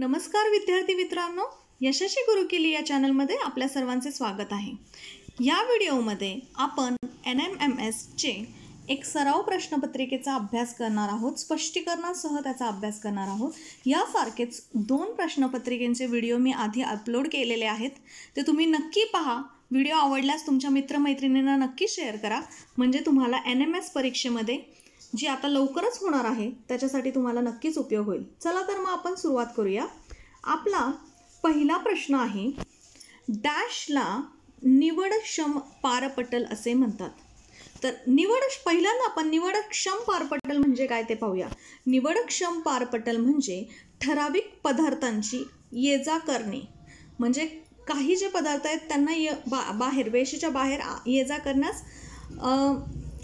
नमस्कार विद्यार्थी मित्रांनो यशस्वी गुरुकिली या चॅनलमध्ये आपल्या सर्वांचे स्वागत आहे या व्हिडिओमध्ये आपण एन एम एम एसचे एक सराव प्रश्नपत्रिकेचा अभ्यास करणार आहोत स्पष्टीकरणासह त्याचा अभ्यास करणार आहोत यासारखेच दोन प्रश्नपत्रिकेंचे व्हिडिओ मी आधी अपलोड केलेले आहेत ते तुम्ही नक्की पहा व्हिडिओ आवडल्यास तुमच्या मित्रमैत्रिणींना नक्की शेअर करा म्हणजे तुम्हाला एन एम एस परीक्षेमध्ये जी आता लवकरच होणार आहे त्याच्यासाठी तुम्हाला नक्कीच उपयोग होईल चला तर मग आपण सुरुवात करूया आपला पहिला प्रश्न आहे डॅशला निवडक्षम पारपटल असे म्हणतात तर निवड पहिल्यांदा आपण निवडक्षम पारपटल म्हणजे काय ते पाहूया निवडक्षम पारपटल म्हणजे ठराविक पदार्थांची ये जा करणे म्हणजे काही जे पदार्थ आहेत त्यांना य बा बाहेर वेशीच्या बाहेर ये जा करण्यास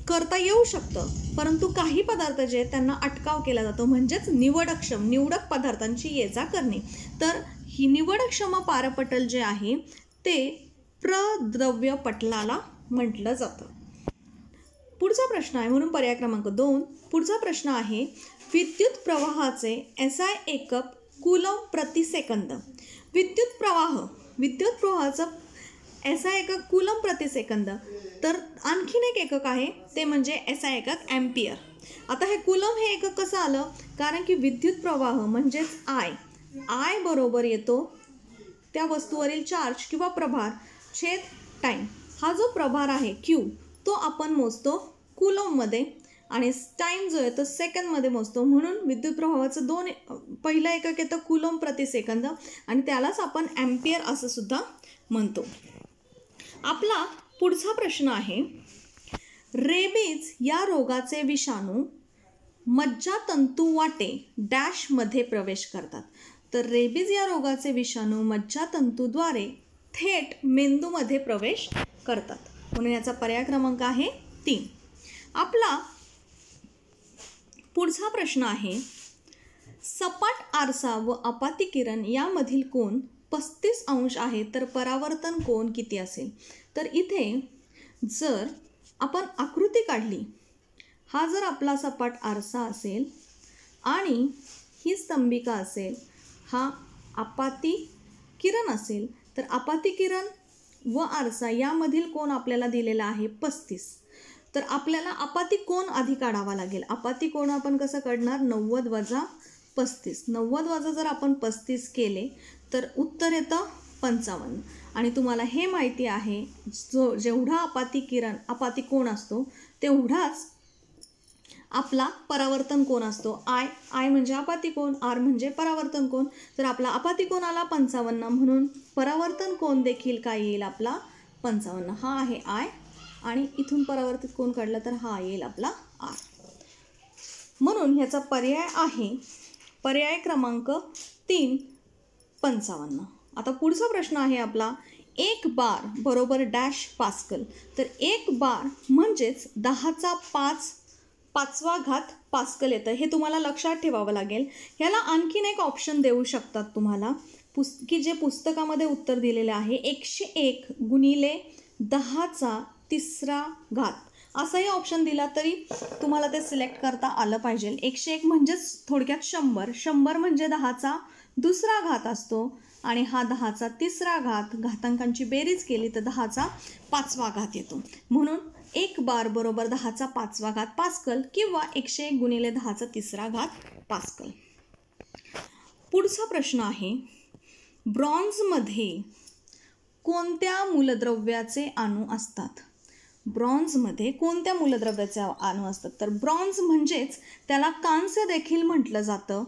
करता येऊ शकतं परंतु काही पदार्थ जे त्यांना अटकाव केला जातो म्हणजेच निवडक्षम निवडक पदार्थांची ये जा करणे तर ही निवडक्षम पारपटल जे आहे ते प्रद्रव्य पटलाला म्हटलं जातं पुढचा प्रश्न आहे म्हणून पर्याय क्रमांक दोन पुढचा प्रश्न आहे विद्युत प्रवाहाचे एस आय एकप कुलम प्रतिसेकंद विद्युत प्रवाह विद्युत प्रवाहाचं एसआय एकक कुलम सेकंद तर आणखीन एक एकक आहे ते म्हणजे एसआय एकक ॲम्पियर आता हे कुलम हे एकक कसं आलं कारण की विद्युत प्रवाह म्हणजेच आय आय बरोबर येतो त्या वस्तूवरील चार्ज किंवा प्रभार छेद टाईम हा जो प्रभार आहे क्यू तो आपण मोजतो कुलममध्ये आणि टाईम जो आहे तो सेकंदमध्ये मोजतो म्हणून विद्युत प्रभावाचं दोन पहिलं एकक येतं कुलम प्रति सेकंद आणि त्यालाच आपण ॲम्पियर असं सुद्धा म्हणतो आपला पुढचा प्रश्न आहे रेबीज या रोगाचे विषाणू मज्जातंतू वाटे डॅशमध्ये प्रवेश करतात तर रेबीज या रोगाचे विषाणू मज्जातंतूद्वारे थेट मेंदूमध्ये प्रवेश करतात म्हणून याचा पर्याय क्रमांक आहे तीन आपला पुढचा प्रश्न आहे सपाट आरसा व आपाती किरण यामधील कोण पस्तीस अंश आहे तर परावर्तन कोण किती असेल तर इथे जर आपण आकृती काढली हा जर आपला सपाट आरसा असेल आणि ही स्तंभिका असेल हा आपाती किरण असेल तर आपाती किरण व आरसा यामधील कोण आपल्याला दिलेला आहे पस्तीस तर आपल्याला आपाती कोण आधी काढावा लागेल आपाती कोण आपण कसं काढणार नव्वद वजा पस्तीस नव्वद वजा जर आपण पस्तीस केले तर उत्तर येतं पंचावन्न आणि तुम्हाला हे माहिती आहे जो जेवढा अपाती किरण अपाती कोण असतो तेवढाच आपला परावर्तन कोण असतो आय आय म्हणजे आपाती कोण आर म्हणजे परावर्तन कोण तर आपला अपाती कोण आला पंचावन्न म्हणून परावर्तन कोण देखील काय येईल आपला पंचावन्न हा आहे आय आणि इथून परावर्तित कोण काढला तर हा येईल आपला आर म्हणून ह्याचा पर्याय आहे पर्याय क्रमांक तीन पंचावन्न आता पुढचा प्रश्न आहे आपला एक बार बरोबर डॅश पास्कल तर एक बार म्हणजेच दहाचा पाच पाचवा घात पास्कल येतं हे तुम्हाला लक्षात ठेवावं लागेल ह्याला आणखीन एक ऑप्शन देऊ शकतात तुम्हाला पुस् की जे पुस्तकामध्ये उत्तर दिलेलं आहे एकशे एक गुणिले दहाचा तिसरा घात असंही ऑप्शन दिला तरी तुम्हाला ते सिलेक्ट करता आलं पाहिजे एकशे एक म्हणजेच थोडक्यात शंभर शंभर म्हणजे दहाचा दुसरा घात असतो आणि हा दहाचा तिसरा घात घातांकांची बेरीज केली तर दहाचा पाचवा घात येतो म्हणून एक बार बरोबर दहाचा पाचवा घात पास्कल किंवा एकशे एक गुणिले दहाचा तिसरा घात पास्कल पुढचा प्रश्न आहे ब्रॉन्झमध्ये कोणत्या मूलद्रव्याचे अणू असतात ब्रॉन्झमध्ये कोणत्या मूलद्रव्याचे अणू असतात तर ब्रॉन्झ म्हणजेच त्याला कांस्य देखील म्हटलं जातं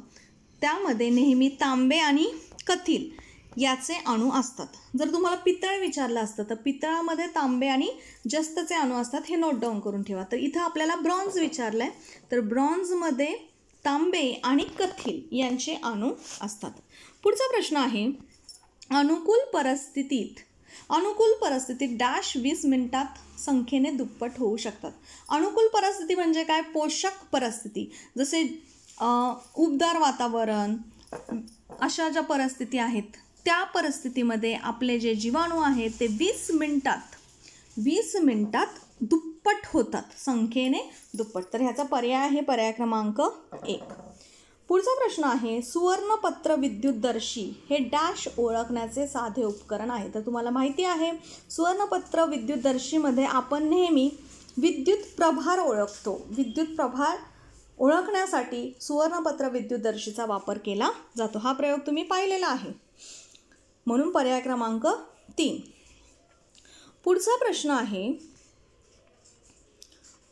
त्यामध्ये नेहमी तांबे आणि कथील याचे अणू असतात जर तुम्हाला पितळ विचारलं असतं तर पितळामध्ये तांबे आणि जस्तचे अणू असतात हे नोट डाऊन करून ठेवा तर इथं आपल्याला ब्रॉन्झ विचारलं आहे तर ब्रॉन्झमध्ये तांबे आणि कथील यांचे अणू असतात पुढचा प्रश्न आहे अनुकूल परिस्थितीत अनुकूल परिस्थितीत डॅश वीस मिनिटात संख्येने दुप्पट होऊ शकतात अनुकूल परिस्थिती म्हणजे काय पोषक परिस्थिती जसे उबदार वातावरण अशा ज्या परिस्थिती आहेत त्या परिस्थितीमध्ये आपले जे जीवाणू आहेत ते वीस मिनिटात वीस मिनिटात दुप्पट होतात संख्येने दुप्पट तर ह्याचा पर्याय आहे पर्याय क्रमांक एक पुढचा प्रश्न आहे सुवर्णपत्र विद्युतदर्शी हे डॅश ओळखण्याचे साधे उपकरण आहे तर तुम्हाला माहिती आहे सुवर्णपत्र विद्युतदर्शीमध्ये आपण नेहमी विद्युत प्रभार ओळखतो विद्युत प्रभार ओळखण्यासाठी सुवर्णपत्र विद्युतदर्शीचा वापर केला जातो हा प्रयोग तुम्ही पाहिलेला आहे म्हणून पर्याय क्रमांक तीन पुढचा प्रश्न आहे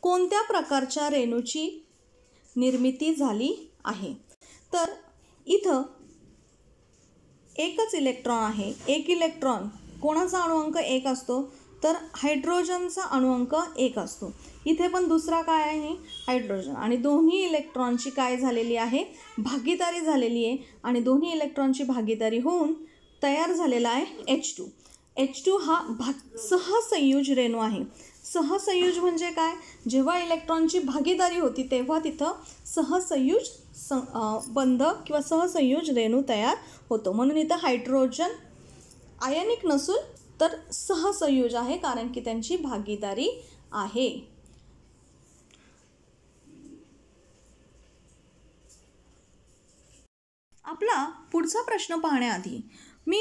कोणत्या प्रकारच्या रेणूची निर्मिती झाली आहे तर इथं एकच इलेक्ट्रॉन आहे एक इलेक्ट्रॉन कोणाचा अणुअंक एक असतो तर हायड्रोजनचा अणुअंक एक असतो इथे पण दुसरा काय आहे हायड्रोजन आणि दोन्ही इलेक्ट्रॉनची काय झालेली आहे भागीदारी झालेली आहे आणि दोन्ही इलेक्ट्रॉनची भागीदारी होऊन तयार झालेला आहे एच टू एच टू हा भाग सहसंयुज रेणू आहे सहसंयुज म्हणजे काय जेव्हा इलेक्ट्रॉनची भागीदारी होती तेव्हा तिथं सहसंयुज बंध किंवा सहसंयोज रेणू तयार होतो म्हणून इथं हायड्रोजन आयनिक नसून तर सहसंयोज आहे कारण की त्यांची भागीदारी आहे आपला पुढचा प्रश्न पाहण्याआधी मी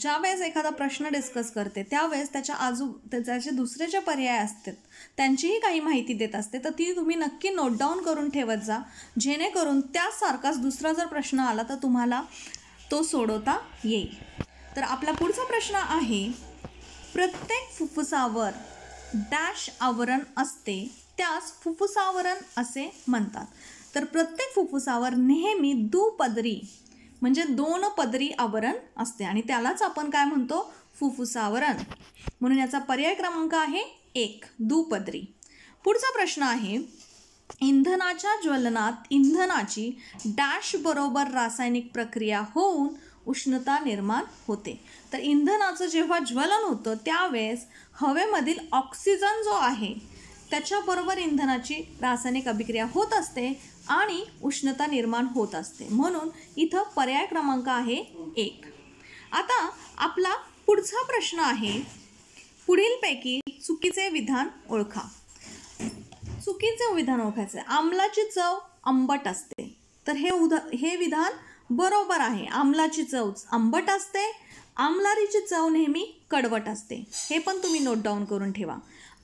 ज्या वेळेस एखादा प्रश्न डिस्कस करते त्यावेळेस त्याच्या आजू त्याचे दुसरे जे पर्याय असतात त्यांचीही काही माहिती देत असते तर ती तुम्ही नक्की नोट डाऊन करून ठेवत जा जेणेकरून त्यासारखाच दुसरा जर प्रश्न आला तर तुम्हाला तो सोडवता येईल तर आपला पुढचा प्रश्न आहे प्रत्येक फुफ्फुसावर डॅश आवरण असते त्यास फुफ्फुसावरण असे म्हणतात तर प्रत्येक फुफ्फुसावर नेहमी दुपदरी म्हणजे दोन पदरी आवरण असते आणि त्यालाच आपण काय म्हणतो फुफ्फुसावरण म्हणून याचा पर्याय क्रमांक आहे एक दुपदरी पुढचा प्रश्न आहे इंधनाच्या ज्वलनात इंधनाची डॅश बरोबर रासायनिक प्रक्रिया होऊन उष्णता निर्माण होते तर इंधनाचं जेव्हा ज्वलन होतं त्यावेळेस हवेमधील ऑक्सिजन जो आहे त्याच्याबरोबर इंधनाची रासायनिक अभिक्रिया होत असते आणि उष्णता निर्माण होत असते म्हणून इथं पर्याय क्रमांक आहे एक आता आपला पुढचा प्रश्न आहे पुढीलपैकी चुकीचे विधान ओळखा चुकीचे विधान ओळखायचं आमलाची चव आंबट असते तर हे उदा हे विधान बरोबर आहे आमलाची चव आंबट असते आमलारीची चव नेहमी कडवट असते हे पण तुम्ही नोट डाऊन करून ठेवा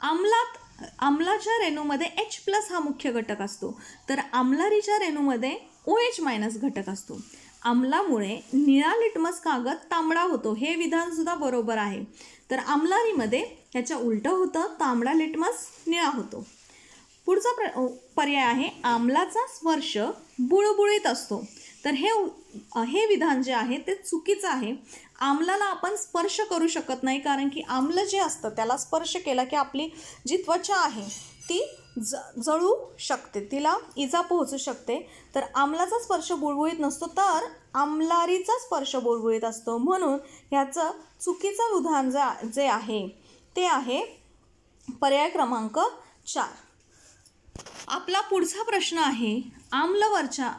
आमलात आम्लाच्या रेणूमध्ये एच प्लस हा मुख्य घटक असतो तर आम्लारीच्या रेणूमध्ये ओ एच मायनस घटक असतो आम्लामुळे निळा लिटमस कागद तांबडा होतो हे विधानसुद्धा बरोबर आहे तर आम्लारीमध्ये याच्या उलटं होतं तांबडा लिटमस निळा होतो पुढचा प्र पर्याय आहे आम्लाचा स्पर्श बुळबुळीत असतो तर हे हे विधान जे आहे ते चुकीचं आहे आमलाला आपण स्पर्श करू शकत नाही कारण की आम्ल जे असतं त्याला स्पर्श केला की आपली जी त्वचा आहे ती ज जळू शकते तिला इजा पोहोचू शकते तर आम्लाचा स्पर्श बुळबुळीत नसतो तर आम्लारीचा स्पर्श बुळबुळीत असतो म्हणून ह्याचं चुकीचं उदाहरण जे जे आहे ते आहे पर्याय क्रमांक चार आपला पुढचा प्रश्न आहे आम्लवर्षा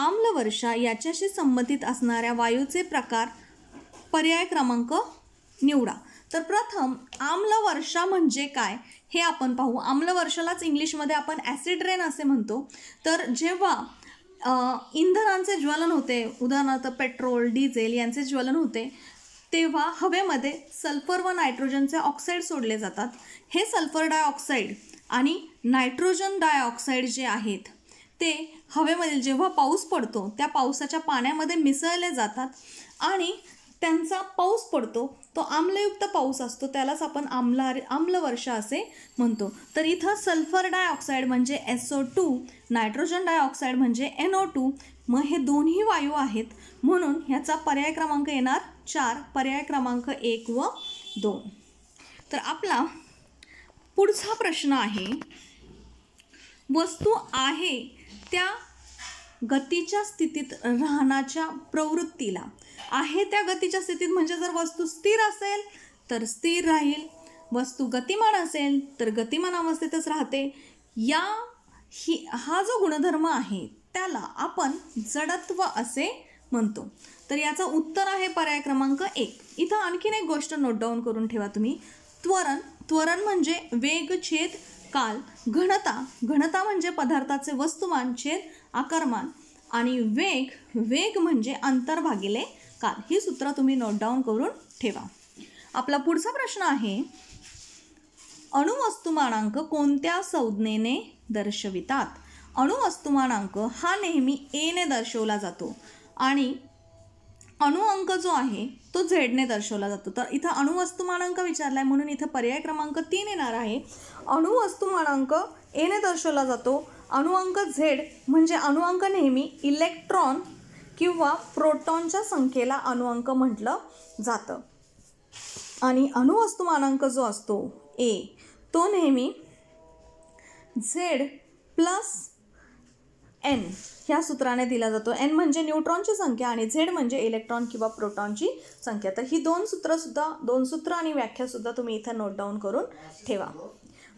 आम्लवर्षा याच्याशी संबंधित असणाऱ्या वायूचे प्रकार पर्याय क्रमांक निवडा तर प्रथम आम्लवर्षा म्हणजे काय हे आपण पाहू आम्लवर्षालाच इंग्लिशमध्ये आपण ॲसिड रेन असे म्हणतो तर जेव्हा इंधनांचे ज्वलन होते उदाहरणार्थ पेट्रोल डिझेल यांचे ज्वलन होते तेव्हा हवेमध्ये सल्फर व नायट्रोजनचे ऑक्साईड सोडले जातात हे सल्फर डायऑक्साईड आणि नायट्रोजन डायऑक्साईड जे आहेत ते हवेमधील जेव्हा पाऊस पडतो त्या पावसाच्या पाण्यामध्ये मिसळले जातात आणि त्यांचा पाऊस पडतो तो आम्लयुक्त पाऊस असतो त्यालाच आपण आम्ल आम्लवर्षा असे म्हणतो तर इथं सल्फर डायऑक्साईड म्हणजे S O two nitrogen dioxide म्हणजे एन ओ टू मग हे दोन्ही वायू आहेत म्हणून ह्याचा पर्याय क्रमांक येणार चार पर्याय क्रमांक एक व दोन तर आपला पुढचा प्रश्न आहे वस्तू आहे त्या गतीच्या स्थितीत राहण्याच्या प्रवृत्तीला आहे त्या गतीच्या स्थितीत म्हणजे जर वस्तू स्थिर असेल तर स्थिर राहील वस्तू गतिमान असेल तर गतिमान अवस्थेतच राहते या ही हा जो गुणधर्म आहे त्याला आपण जडत्व असे म्हणतो तर याचं उत्तर आहे पर्याय क्रमांक एक इथं आणखीन एक गोष्ट नोट डाऊन करून ठेवा तुम्ही त्वरण त्वरण म्हणजे वेग छेद काल घनता घनता म्हणजे पदार्थाचे वस्तुमान छेद आकारमान आणि वेग वेग म्हणजे अंतर भागिले काल ही सूत्र तुम्ही नोट डाऊन करून ठेवा आपला पुढचा प्रश्न आहे अणुवस्तुमानांक कोणत्या संज्ञेने दर्शवितात अणुवस्तुमानांक हा नेहमी एने दर्शवला जातो आणि अणुअंक जो आहे तो झेडने दर्शवला जातो तर इथं अणुवस्तुमानांक विचारला आहे म्हणून इथं पर्याय क्रमांक तीन येणार आहे अणुवस्तुमानांक एने दर्शवला जातो अणुअंक झेड म्हणजे अणुअंक नेहमी इलेक्ट्रॉन किंवा प्रोटॉनच्या संख्येला अणुअंक म्हटलं जातं आणि अणुवस्तुमानांक जो असतो ए तो नेहमी झेड प्लस एन ह्या सूत्राने दिला जातो एन म्हणजे न्यूट्रॉनची संख्या आणि झेड म्हणजे इलेक्ट्रॉन किंवा प्रोटॉनची संख्या तर ही दोन सूत्रसुद्धा दोन सूत्र आणि व्याख्यासुद्धा तुम्ही इथं नोट डाऊन करून ठेवा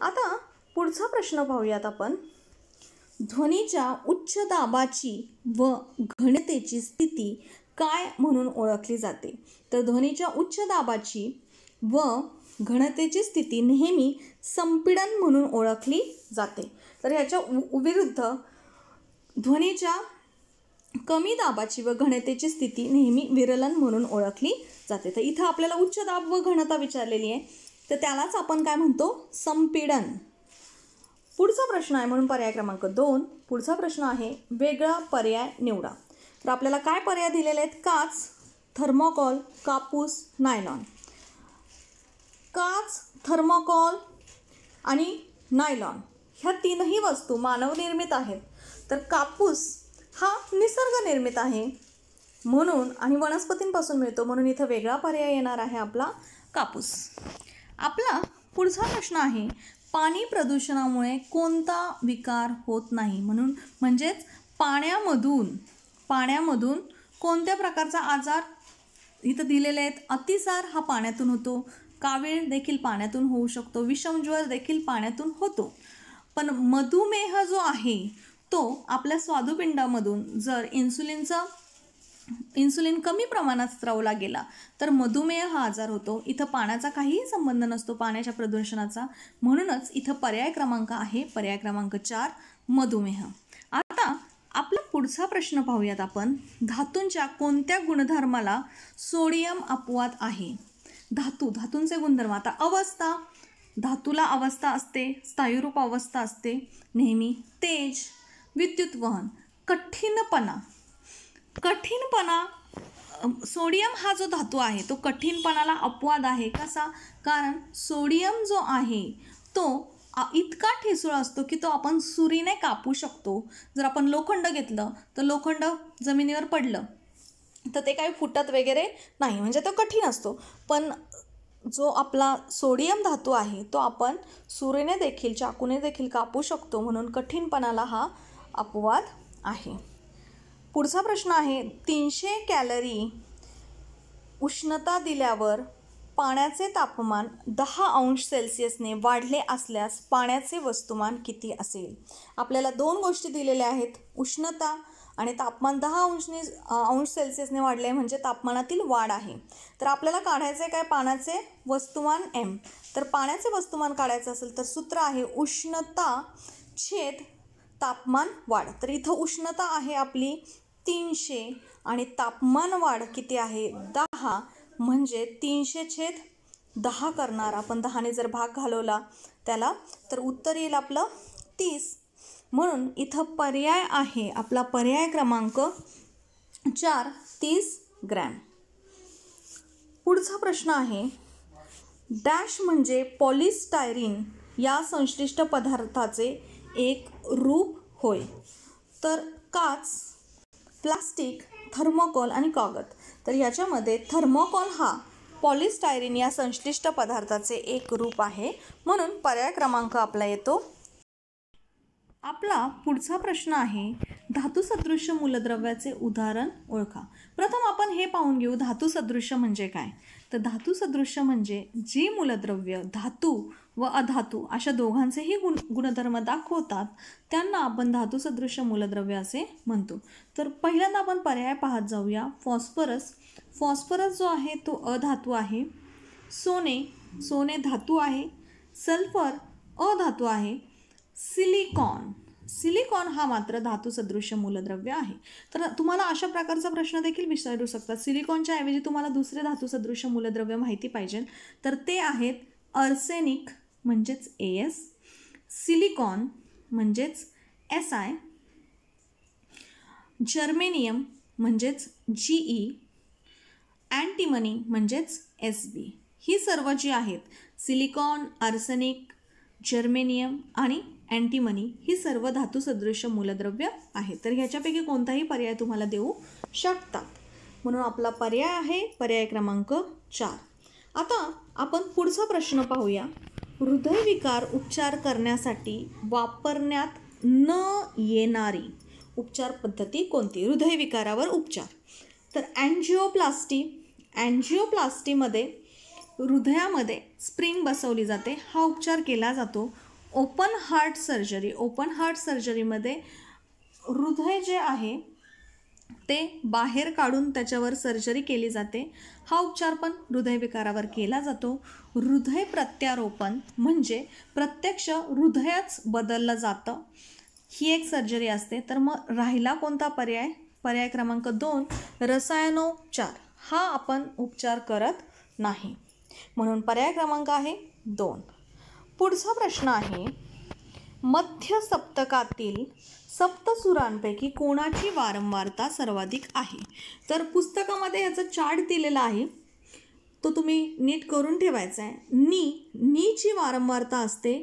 आता पुढचा प्रश्न पाहूयात आपण ध्वनीच्या उच्च दाबाची व घनतेची स्थिती काय म्हणून ओळखली जाते तर ध्वनीच्या उच्च दाबाची व घनतेची स्थिती नेहमी संपीडन म्हणून ओळखली जाते तर ह्याच्या विरुद्ध ध्वनीच्या कमी दाबाची व घनतेची स्थिती नेहमी विरलन म्हणून ओळखली जाते तर इथं आपल्याला उच्च दाब व घनता विचारलेली आहे तर त्यालाच आपण काय म्हणतो संपीडन पुढचा प्रश्न आहे म्हणून पर्याय क्रमांक दोन पुढचा प्रश्न आहे वेगळा पर्याय निवडा तर आपल्याला काय पर्याय दिलेले आहेत काच थर्मोकॉल कापूस नायलॉन काच थर्मोकॉल आणि नायलॉन ह्या तीनही वस्तू मानवनिर्मित आहेत तर कापूस हा निसर्गनिर्मित आहे म्हणून आणि वनस्पतींपासून मिळतो म्हणून इथं वेगळा पर्याय येणार आहे आपला कापूस आपला पुढचा प्रश्न आहे पाणी प्रदूषणामुळे कोणता विकार होत नाही म्हणून म्हणजेच पाण्यामधून पाण्यामधून कोणत्या प्रकारचा आजार इथं दिलेले आहेत अतिसार हा पाण्यातून होतो कावीळ देखील पाण्यातून होऊ शकतो विषमज्वर देखील पाण्यातून होतो पण मधुमेह जो आहे तो आपल्या स्वादुपिंडामधून जर इन्सुलिनचं इन्सुलिन कमी प्रमाणात स्त्रावला गेला तर मधुमेह हा आजार होतो इथं पाण्याचा काहीही संबंध नसतो पाण्याच्या प्रदूषणाचा म्हणूनच इथं पर्याय क्रमांक आहे पर्याय क्रमांक चार मधुमेह आता आपला पुढचा प्रश्न पाहूयात आपण धातूंच्या कोणत्या गुणधर्माला सोडियम अपवाद आहे धातू धातूंचे गुणधर्म आता अवस्था धातूला अवस्था असते स्थायुरूप अवस्था असते नेहमी तेज विद्युत वहन कठीणपणा कठीणपणा सोडियम हा जो धातू आहे तो कठीणपणाला अपवाद आहे कसा कारण सोडियम जो आहे तो इतका ठिसूळ असतो की तो आपण सुरीने कापू शकतो जर आपण लोखंड घेतलं तर लोखंड जमिनीवर पडलं तर ते काही फुटत वगैरे नाही म्हणजे तो कठीण असतो पण जो आपला सोडियम धातू आहे तो आपण सुरीने देखील चाकूने देखील कापू शकतो म्हणून कठीणपणाला हा अपवाद आहे पुढचा प्रश्न आहे तीनशे कॅलरी उष्णता दिल्यावर पाण्याचे तापमान दहा अंश सेल्सिअसने वाढले असल्यास पाण्याचे वस्तुमान किती असेल आपल्याला दोन गोष्टी दिलेल्या आहेत उष्णता आणि तापमान दहा अंशने अंश सेल्सिअसने वाढले म्हणजे तापमानातील वाढ आहे तर आपल्याला काढायचं आहे काय पाण्याचे वस्तुमान एम तर पाण्याचे वस्तुमान काढायचं असेल तर सूत्र आहे उष्णता छेद तापमान वाढ तर इथं उष्णता आहे आपली तीनशे आणि तापमान वाढ किती आहे दहा म्हणजे तीनशे छेद दहा करणार आपण दहाने जर भाग घालवला त्याला तर उत्तर येईल आपलं तीस म्हणून इथं पर्याय आहे आपला पर्याय क्रमांक चार तीस ग्रॅम पुढचा प्रश्न आहे डॅश म्हणजे पॉलिस्टायरिन या संश्लिष्ट पदार्थाचे एक रूप होय तर काच प्लास्टिक थर्मोकॉल आणि कागद तर याच्यामध्ये थर्मोकॉल हा पॉलिस्टायरिन या संश्लिष्ट पदार्थाचे एक रूप आहे म्हणून पर्याय क्रमांक आपला येतो आपला पुढचा प्रश्न आहे धातुसदृश्य मूलद्रव्याचे उदाहरण ओळखा प्रथम आपण हे पाहून घेऊ धातुसदृश्य म्हणजे काय तर धातू सदृश्य म्हणजे जी मूलद्रव्य धातू व अधातू अशा दोघांचेही गुण गुणधर्म दाखवतात त्यांना आपण धातू सदृश्य मूलद्रव्य असे म्हणतो तर पहिल्यांदा आपण पर्याय पाहत जाऊया फॉस्फरस फॉस्फरस जो आहे तो अधातू आहे सोने सोने धातू आहे सल्फर अधातू आहे सिलिकॉन सिलिकॉन हा मात्र धातूसदृश्य मूलद्रव्य आहे तर तुम्हाला अशा प्रकारचा प्रश्न देखील विचारू शकतात सिलिकॉनच्या ऐवजी तुम्हाला दुसरे धातूसदृश्य मूलद्रव्य माहिती पाहिजे तर ते आहेत अर्सेनिक म्हणजेच ए एस सिलिकॉन म्हणजेच एस आय जर्मेनियम म्हणजेच जीई e, अँटीमनी म्हणजेच एस बी ही सर्व जी आहेत सिलिकॉन आर्सेनिक जर्मेनियम आणि अँटीमनी ही सर्व धातुसदृश्य मूलद्रव्य आहे तर ह्याच्यापैकी कोणताही पर्याय तुम्हाला देऊ शकतात म्हणून आपला पर्याय आहे पर्याय क्रमांक चार आता आपण पुढचा प्रश्न पाहूया हृदयविकार उपचार करण्यासाठी वापरण्यात न येणारी उपचार पद्धती कोणती हृदयविकारावर उपचार तर अँजिओप्लास्टी अँजिओप्लास्टीमध्ये हृदयामध्ये स्प्रिंग बसवली जाते हा उपचार केला जातो open heart surgery open heart सर्जरीमध्ये हृदय जे आहे ते बाहेर काढून त्याच्यावर सर्जरी केली जाते हा उपचार पण हृदयविकारावर केला जातो हृदय प्रत्यारोपण म्हणजे प्रत्यक्ष हृदयच बदललं जातं ही एक सर्जरी असते तर मग राहिला कोणता पर्याय पर्याय क्रमांक दोन रसायनोपचार हा आपण उपचार करत नाही म्हणून पर्याय क्रमांक आहे दोन पुढचा प्रश्न आहे मध्य सप्तकातील सप्तसुरांपैकी कोणाची वारंवारता सर्वाधिक आहे तर पुस्तकामध्ये याचा चार्ट दिलेला आहे तो तुम्ही नीट करून ठेवायचा आहे नी नीची वारंवारता असते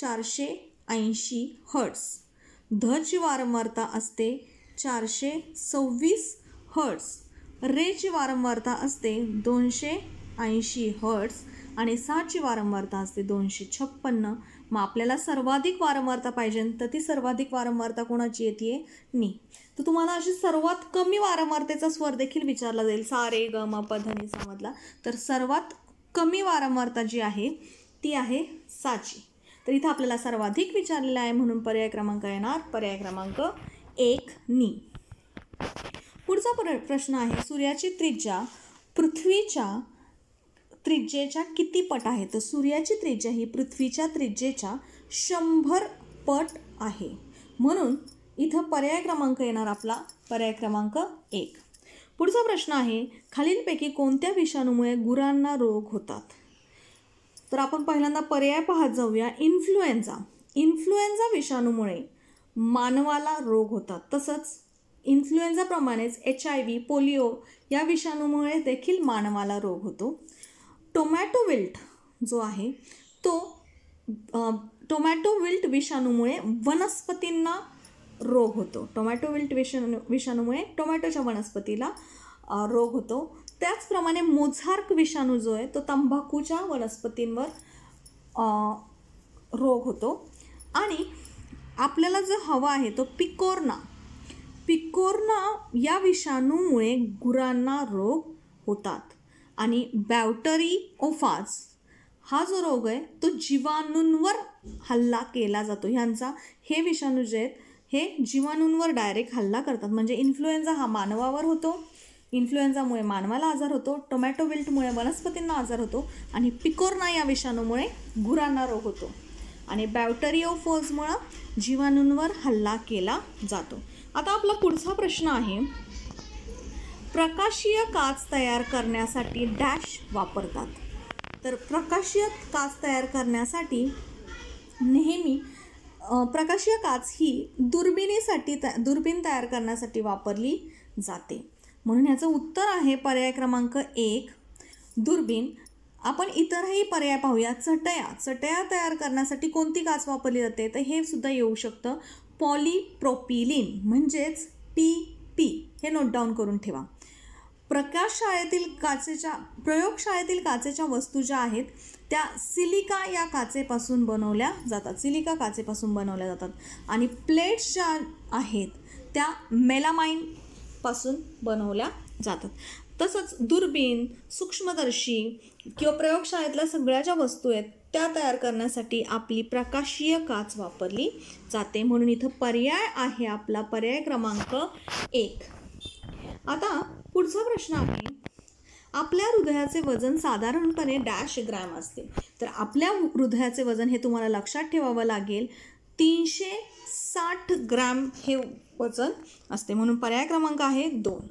चारशे ऐंशी हर्ट्स धची वारंवारता असते चारशे सव्वीस हर्ट्स रेची वारंवारता असते दोनशे ऐंशी हर्ट्स आणि साची वारंवारता असते दोनशे छप्पन्न मग आपल्याला सर्वाधिक वारंवारता पाहिजे तर ती सर्वाधिक वारंवारता कोणाची येते नी तर तुम्हाला अशी सर्वात कमी वारंवारतेचा स्वर देखील विचारला जाईल सारे ग म समजला तर सर्वात कमी वारंवारता जी आहे ती आहे साची तर इथं आपल्याला सर्वाधिक विचारलेलं आहे म्हणून पर्याय क्रमांक येणार पर्याय क्रमांक एक नी पुढचा प्र प्रश्न आहे सूर्याची त्रिज्या पृथ्वीच्या त्रिज्येच्या किती पट आहे तर सूर्याची त्रिज्या ही पृथ्वीच्या त्रिज्येच्या शंभर पट आहे म्हणून इथं पर्याय क्रमांक येणार आपला पर्याय क्रमांक एक पुढचा प्रश्न आहे खालीलपैकी कोणत्या विषाणूमुळे गुरांना रोग होतात तर आपण पहिल्यांदा पर्याय पाहत जाऊया इन्फ्लुएन्झा इन्फ्लुएन्झा विषाणूमुळे मानवाला रोग होतात तसंच इन्फ्लुएन्झाप्रमाणेच एच आय व्ही पोलिओ या विषाणूमुळे देखील मानवाला रोग होतो टोमॅटो विल्ट जो आहे तो टोमॅटो विल्ट विषाणूमुळे वनस्पतींना रोग होतो टोमॅटो विल्ट विषाणू विषाणूमुळे टोमॅटोच्या वनस्पतीला रोग होतो त्याचप्रमाणे मोझार्क विषाणू जो आहे तो तंबाखूच्या वनस्पतींवर रोग होतो आणि आपल्याला जो हवा आहे तो पिकोर्ना पिकोर्ना या विषाणूमुळे गुरांना रोग होतात आणि बॅवटरी ओफाज हा जो रोग आहे तो जीवाणूंवर हल्ला केला जातो ह्यांचा हे विषाणू जे आहेत हे जीवाणूंवर डायरेक्ट हल्ला करतात म्हणजे इन्फ्लुएन्झा हा मानवावर होतो इन्फ्लुएन्झामुळे मानवाला आजार होतो टोमॅटो विल्टमुळे वनस्पतींना आजार होतो आणि पिकोरना या विषाणूमुळे गुरांना रोग होतो आणि ओफोजमुळं जीवाणूंवर हल्ला केला जातो आता आपला पुढचा प्रश्न आहे प्रकाशीय काच तयार करण्यासाठी डॅश वापरतात तर प्रकाशीय काच तयार करण्यासाठी नेहमी प्रकाशीय काच ही दुर्बिणीसाठी त दुर्बीण तयार करण्यासाठी वापरली जाते म्हणून ह्याचं उत्तर आहे पर्याय क्रमांक एक दुर्बीण आपण इतरही पर्याय पाहूया चटया चटया तयार करण्यासाठी कोणती काच वापरली जाते तर हे सुद्धा येऊ शकतं पॉलिप्रोपिलिन म्हणजेच पी पी हे नोट डाऊन करून ठेवा प्रकाशशाळेतील काचेच्या प्रयोगशाळेतील काचेच्या वस्तू ज्या आहेत त्या सिलिका या काचेपासून बनवल्या जातात सिलिका काचेपासून बनवल्या जातात आणि प्लेट्स ज्या आहेत त्या मेलामाईनपासून बनवल्या जातात तसंच दुर्बीण सूक्ष्मदर्शी किंवा प्रयोगशाळेतल्या सगळ्या ज्या वस्तू आहेत त्या तयार करण्यासाठी आपली प्रकाशीय काच वापरली जाते म्हणून इथं पर्याय आहे आपला पर्याय क्रमांक एक आता पुढचा प्रश्न आहे आपल्या हृदयाचे वजन साधारणपणे डॅश ग्रॅम असते तर आपल्या हृदयाचे वजन हे तुम्हाला लक्षात ठेवावं लागेल तीनशे साठ ग्रॅम हे वजन असते म्हणून पर्याय क्रमांक आहे दोन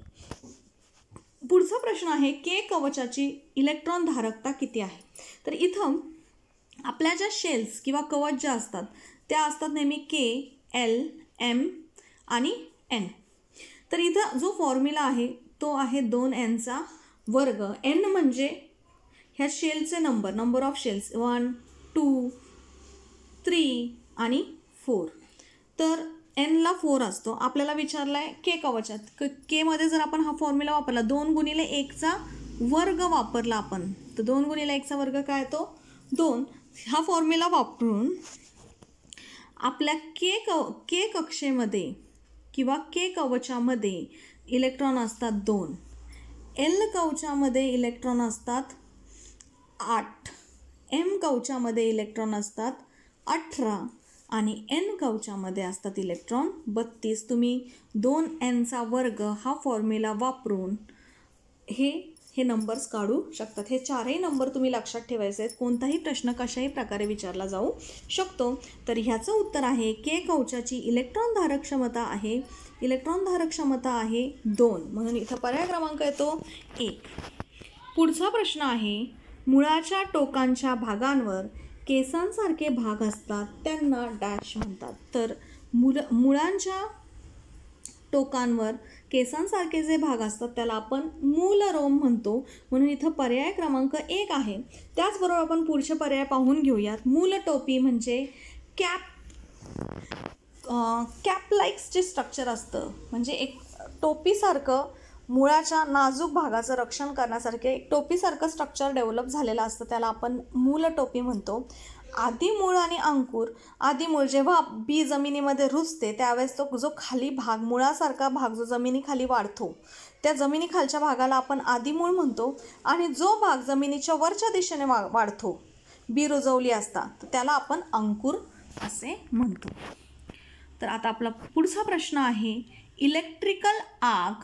पुढचा प्रश्न आहे के कवचाची इलेक्ट्रॉन धारकता किती आहे तर इथं आपल्या ज्या शेल्स किंवा कवच ज्या असतात त्या असतात नेहमी के एल एम आणि एन तर इथं जो फॉर्म्युला आहे तो आहे दोन एनचा वर्ग एन म्हणजे ह्या शेलचे number number of shells one two three आणि फोर तर एनला फोर असतो आपल्याला विचारला आहे के कवचात क केमध्ये जर आपण हा फॉर्म्युला वापरला दोन गुणिले एकचा वर्ग वापरला आपण तर दोन गुणिले एकचा वर्ग काय तो दोन हा फॉर्म्युला वापरून आपल्या के क के कक्षेमध्ये किंवा के कवचामध्ये इलेक्ट्रॉन असतात दोन एल कवचामध्ये इलेक्ट्रॉन असतात आठ एम कवचामध्ये इलेक्ट्रॉन असतात अठरा आणि एन कवचामध्ये असतात इलेक्ट्रॉन बत्तीस तुम्ही दोन एनचा वर्ग हा फॉर्म्युला वापरून हे हे नंबर्स काढू शकतात हे चारही नंबर तुम्ही लक्षात ठेवायचे आहेत कोणताही प्रश्न कशाही प्रकारे विचारला जाऊ शकतो तर ह्याचं उत्तर आहे के कवचाची इलेक्ट्रॉन धारक क्षमता आहे इलेक्ट्रॉन धारक क्षमता आहे दोन म्हणून इथं पर्याय क्रमांक येतो एक पुढचा प्रश्न आहे मुळाच्या टोकांच्या भागांवर केसांसारखे भाग असतात त्यांना डॅश म्हणतात तर मुल मुळांच्या टोकांवर केसांसारखे जे भाग असतात त्याला आपण मूल रोम म्हणतो म्हणून इथं पर्याय क्रमांक एक आहे त्याचबरोबर आपण पुढचे पर्याय पाहून घेऊयात मूल टोपी म्हणजे कॅप लाईक्स जे स्ट्रक्चर असतं म्हणजे एक टोपीसारखं मुळाच्या नाजूक भागाचं रक्षण करण्यासारखे एक टोपीसारखं स्ट्रक्चर डेव्हलप झालेलं असतं त्याला आपण मूल टोपी म्हणतो आधी मूळ आणि अंकुर आधी मूळ जेव्हा बी जमिनीमध्ये रुजते त्यावेळेस तो जो खाली भाग मुळासारखा भाग जो जमिनीखाली वाढतो त्या जमिनीखालच्या भागाला आपण आधी मूळ म्हणतो आणि जो भाग जमिनीच्या वरच्या दिशेने वा वाढतो बी रुजवली असता तर त्याला आपण अंकुर असे म्हणतो तर आता आपला पुढचा प्रश्न आहे इलेक्ट्रिकल आग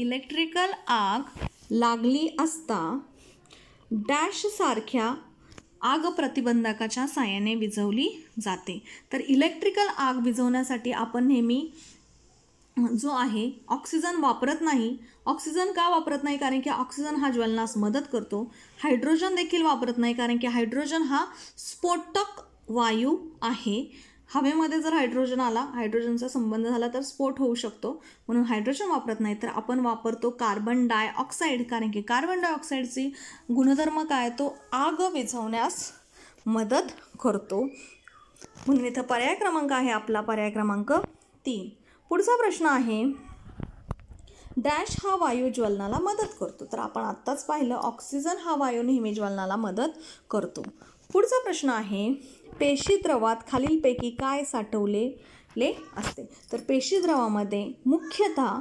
इलेक्ट्रिकल आग लागली असता डॅशसारख्या आग प्रतिबंधकाच्या साहाय्याने विझवली जाते तर इलेक्ट्रिकल आग विझवण्यासाठी आपण नेहमी जो आहे ऑक्सिजन वापरत नाही ऑक्सिजन का वापरत नाही कारण की ऑक्सिजन हा ज्वलनास मदत करतो हायड्रोजन देखील वापरत नाही कारण की हायड्रोजन हा स्फोटक वायू आहे हवेमध्ये जर हायड्रोजन आला हायड्रोजनचा संबंध झाला तर स्फोट होऊ शकतो म्हणून हायड्रोजन वापरत नाही तर आपण वापरतो कार्बन डायऑक्साईड कारण की कार्बन डायऑक्साईडची गुणधर्म काय तो आग विझवण्यास मदत करतो म्हणून इथं पर्याय क्रमांक आहे आपला पर्याय क्रमांक तीन पुढचा प्रश्न आहे डॅश हा वायू ज्वलनाला मदत करतो तर आपण आत्ताच पाहिलं ऑक्सिजन हा वायू नेहमी ज्वलनाला मदत करतो पुढचा प्रश्न आहे पेशीद्रवात खालीलपैकी काय साठवलेले असते तर पेशीद्रवामध्ये मुख्यतः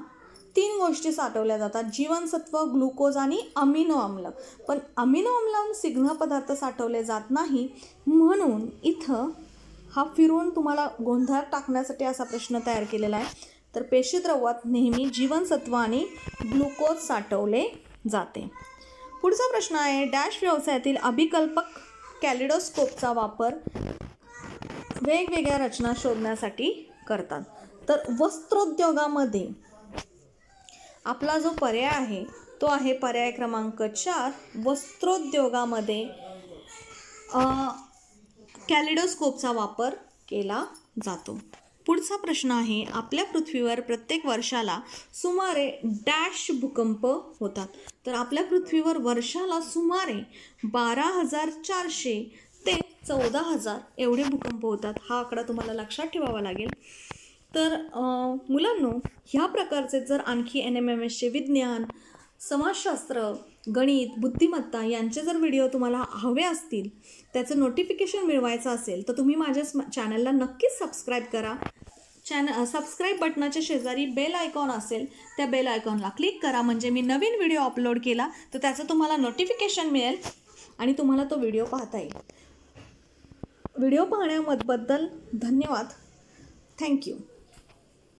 तीन गोष्टी साठवल्या जातात जीवनसत्व ग्लुकोज आणि अमिनो आम्ल पण अमिनो आम्लाहून सिग्न पदार्थ साठवले जात नाही म्हणून इथं हा फिरून तुम्हाला गोंधळात टाकण्यासाठी असा प्रश्न तयार केलेला आहे तर पेशीद्रवात नेहमी जीवनसत्व आणि ग्लुकोज साठवले जाते पुढचा प्रश्न आहे डॅश व्यवसायातील अभिकल्पक कॅलिडोस्कोपचा वापर वेगवेगळ्या रचना शोधण्यासाठी करतात तर वस्त्रोद्योगामध्ये आपला जो पर्याय आहे तो आहे पर्याय क्रमांक चार वस्त्रोद्योगामध्ये कॅलिडोस्कोपचा वापर केला जातो पुढचा प्रश्न आहे आपल्या पृथ्वीवर प्रत्येक वर्षाला सुमारे डॅश भूकंप होतात तर आपल्या पृथ्वीवर वर्षाला सुमारे बारा हजार चारशे ते चौदा हजार एवढे भूकंप होतात हा आकडा तुम्हाला लक्षात ठेवावा लागेल तर मुलांनो ह्या प्रकारचे जर आणखी एन एम एम एसचे विज्ञान समाजशास्त्र गणित बुद्धिमत्ता यांचे जर व्हिडिओ तुम्हाला हवे असतील त्याचं नोटिफिकेशन मिळवायचं असेल तर तुम्ही माझ्या चॅनलला नक्कीच सबस्क्राईब करा चॅन सबस्क्राईब बटनाच्या शेजारी बेल आयकॉन असेल त्या बेल आयकॉनला क्लिक करा म्हणजे मी नवीन व्हिडिओ अपलोड केला तर त्याचं तुम्हाला नोटिफिकेशन मिळेल आणि तुम्हाला तो व्हिडिओ पाहता येईल व्हिडिओ पाहण्याबद्दल धन्यवाद थँक्यू